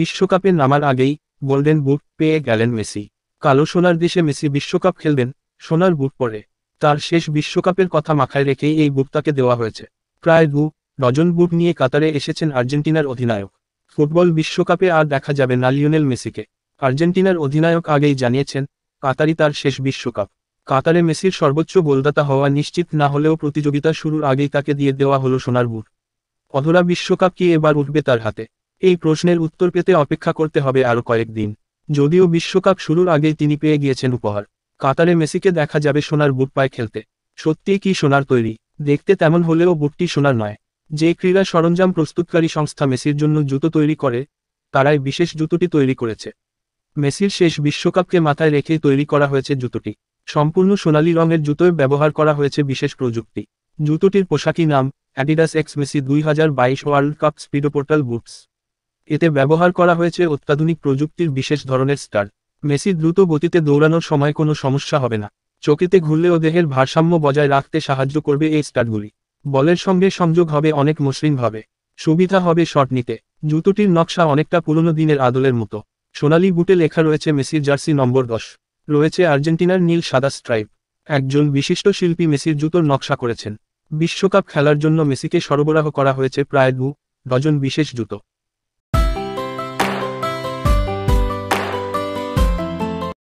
বিশ্বকাপে নামার আগেই গোল্ডেন বুট পেয়ে গেলেন মেসি কালো সোনার দেশে মেসি বিশ্বকাপ খেলবেন সোনার বুট পরে তার শেষ বিশ্বকাপের কথা মাথায় রেখেই এই বুটটাকে দেওয়া হয়েছে প্রায় দু ডজন বুট নিয়ে কাতারে এসেছেন আর্জেন্টিনার অধিনায়ক ফুটবল বিশ্বকাপে আর দেখা যাবে না লিওনেল মেসিকে আর্জেন্টিনার অধিনায়ক আগেই জানিয়েছেন কাতারই তার শেষ বিশ্বকাপ কাতারে মেসির সর্বোচ্চ গোলদাতা হওয়া নিশ্চিত না হলেও প্রতিযোগিতা শুরুর আগেই তাকে দিয়ে দেওয়া হলো সোনার বুট অধরা বিশ্বকাপ কি এবার উঠবে তার হাতে এই প্রশ্নের উত্তর পেতে অপেক্ষা করতে হবে আরও কয়েকদিন যদিও বিশ্বকাপ শুরুর আগেই তিনি পেয়ে গিয়েছেন উপহার কাতারে মেসিকে দেখা যাবে সোনার বুট পায় খেলতে সত্যিই কি সোনার তৈরি দেখতে তেমন হলেও বুটটি সোনার নয় যে ক্রীড়া সরঞ্জাম প্রস্তুতকারী সংস্থা মেসির জন্য জুতো তৈরি করে তারাই বিশেষ জুতোটি তৈরি করেছে মেসির শেষ বিশ্বকাপকে মাথায় রেখে তৈরি করা হয়েছে জুতোটি সম্পূর্ণ সোনালি রঙের জুতোয় ব্যবহার করা হয়েছে বিশেষ প্রযুক্তি জুতোটির পোশাকি নাম অ্যাডিডাস এক্স মেসি দুই হাজার বাইশ world cup Speedportal boots এতে ব্যবহার করা হয়েছে অত্যাধুনিক প্রযুক্তির বিশেষ ধরনের স্টার মেসি দ্রুত গতিতে দৌড়ানোর সময় কোনো সমস্যা হবে না চকিতে ঘুরলেও দেহের ভারসাম্য বজায় রাখতে সাহায্য করবে এই স্টারগুলি বলের সঙ্গে সংযোগ হবে অনেক মসৃণভাবে সুবিধা হবে শট নিতে জুতোটির নকশা অনেকটা পুরনো দিনের আদলের মতো সোনালি বুটে লেখা রয়েছে মেসির জার্সি নম্বর দশ রয়েছে আর্জেন্টিনার নীল সাদা স্ট্রাইপ একজন বিশিষ্ট শিল্পী মেসির জুতোর নকশা করেছেন বিশ্বকাপ খেলার জন্য মেসিকে সরবরাহ করা হয়েছে প্রায় দু ডজন বিশেষ জুতো